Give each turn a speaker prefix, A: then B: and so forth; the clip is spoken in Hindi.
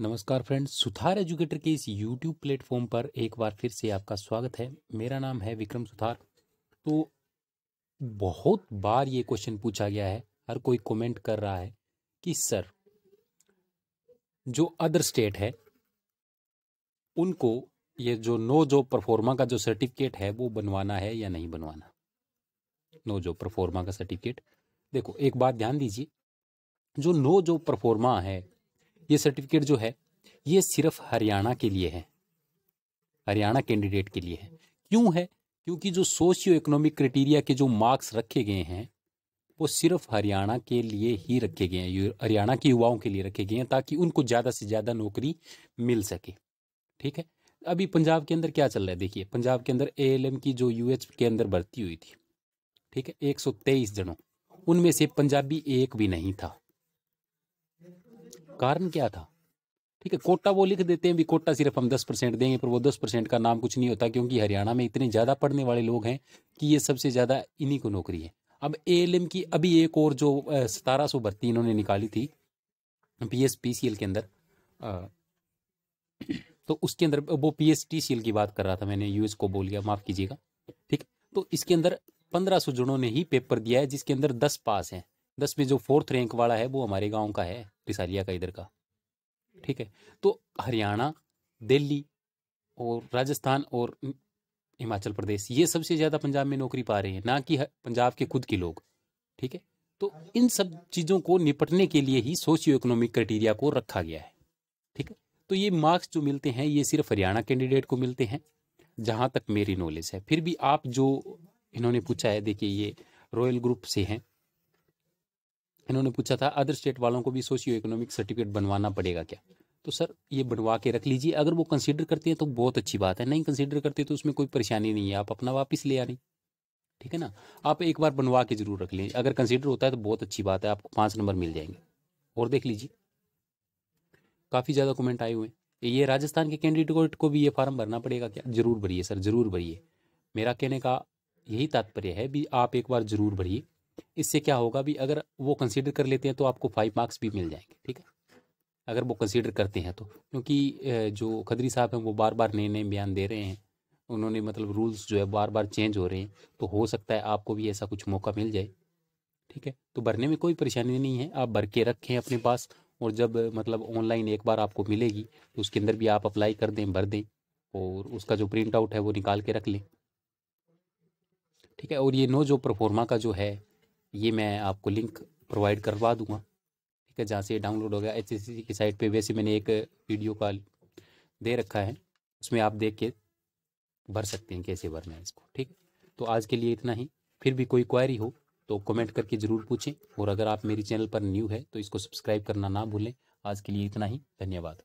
A: नमस्कार फ्रेंड्स सुथार एजुकेटर के इस यूट्यूब प्लेटफॉर्म पर एक बार फिर से आपका स्वागत है मेरा नाम है विक्रम सुथार तो बहुत बार ये क्वेश्चन पूछा गया है हर कोई कमेंट कर रहा है कि सर जो अदर स्टेट है उनको ये जो नो जॉब परफॉर्मा का जो सर्टिफिकेट है वो बनवाना है या नहीं बनवाना नो जॉब परफॉर्मा का सर्टिफिकेट देखो एक बात ध्यान दीजिए जो नो जॉब परफॉर्मा है ये सर्टिफिकेट जो है ये सिर्फ हरियाणा के लिए है हरियाणा कैंडिडेट के लिए है क्यों है क्योंकि जो सोशियो इकोनॉमिक क्राइटेरिया के जो मार्क्स रखे गए हैं वो सिर्फ हरियाणा के लिए ही रखे गए हैं हरियाणा के युवाओं के लिए रखे गए हैं ताकि उनको ज़्यादा से ज़्यादा नौकरी मिल सके ठीक है अभी पंजाब के अंदर क्या चल रहा है देखिए पंजाब के अंदर ए की जो यू के अंदर भर्ती हुई थी ठीक है एक जनों उनमें से पंजाबी एक भी नहीं था कारण क्या था ठीक है कोटा वो लिख देते हैं भी कोटा सिर्फ हम दस परसेंट देंगे पर वो दस परसेंट का नाम कुछ नहीं होता क्योंकि हरियाणा में इतने ज़्यादा पढ़ने वाले लोग हैं कि ये सबसे ज़्यादा इन्हीं को नौकरी है अब ए की अभी एक और जो सतारह सौ भर्ती इन्होंने निकाली थी P S P C L के अंदर तो उसके अंदर वो P S T C L की बात कर रहा था मैंने यूएस को बोल गया माफ़ कीजिएगा ठीक तो इसके अंदर पंद्रह सौ जुड़ों ने ही पेपर दिया है जिसके अंदर दस पास हैं दस में जो फोर्थ रैंक वाला है वो हमारे गांव का है रिसालिया का इधर का ठीक है तो हरियाणा दिल्ली और राजस्थान और हिमाचल प्रदेश ये सबसे ज़्यादा पंजाब में नौकरी पा रहे हैं ना कि पंजाब के खुद के लोग ठीक है तो इन सब चीज़ों को निपटने के लिए ही सोशियो इकोनॉमिक क्राइटेरिया को रखा गया है ठीक है तो ये मार्क्स जो मिलते हैं ये सिर्फ हरियाणा कैंडिडेट को मिलते हैं जहाँ तक मेरी नॉलेज है फिर भी आप जो इन्होंने पूछा है देखिए ये रॉयल ग्रुप से हैं इन्होंने पूछा था अदर स्टेट वालों को भी सोशियो इकोनॉमिक सर्टिफिकेट बनवाना पड़ेगा क्या तो सर ये बनवा के रख लीजिए अगर वो कंसिडर करते हैं तो बहुत अच्छी बात है नहीं कंसिडर करते तो उसमें कोई परेशानी नहीं है आप अपना वापस ले आ रहे ठीक है ना आप एक बार बनवा के जरूर रख लीजिए अगर कंसिडर होता है तो बहुत अच्छी बात है आपको पाँच नंबर मिल जाएंगे और देख लीजिए काफ़ी ज़्यादा कमेंट आए हुए हैं ये राजस्थान के कैंडिडेट को भी ये फॉर्म भरना पड़ेगा क्या जरूर भरिए सर जरूर भरिए मेरा कहने का यही तात्पर्य है भी आप एक बार जरूर भरिए इससे क्या होगा भी अगर वो कंसीडर कर लेते हैं तो आपको फाइव मार्क्स भी मिल जाएंगे ठीक है अगर वो कंसीडर करते हैं तो क्योंकि जो खदरी साहब हैं वो बार बार नए नए बयान दे रहे हैं उन्होंने मतलब रूल्स जो है बार बार चेंज हो रहे हैं तो हो सकता है आपको भी ऐसा कुछ मौका मिल जाए ठीक है तो भरने में कोई परेशानी नहीं है आप भर के रखें अपने पास और जब मतलब ऑनलाइन एक बार आपको मिलेगी तो उसके अंदर भी आप अप्लाई कर दें भर दें और उसका जो प्रिंट आउट है वो निकाल के रख लें ठीक है और ये नो जो परफॉर्मा का जो है ये मैं आपको लिंक प्रोवाइड करवा दूंगा ठीक है जहाँ से डाउनलोड हो गया एच की साइट पे वैसे मैंने एक वीडियो कॉल दे रखा है उसमें आप देख के भर सकते हैं कैसे भरना है इसको ठीक तो आज के लिए इतना ही फिर भी कोई क्वायरी हो तो कमेंट करके ज़रूर पूछें और अगर आप मेरी चैनल पर न्यू है तो इसको सब्सक्राइब करना ना भूलें आज के लिए इतना ही धन्यवाद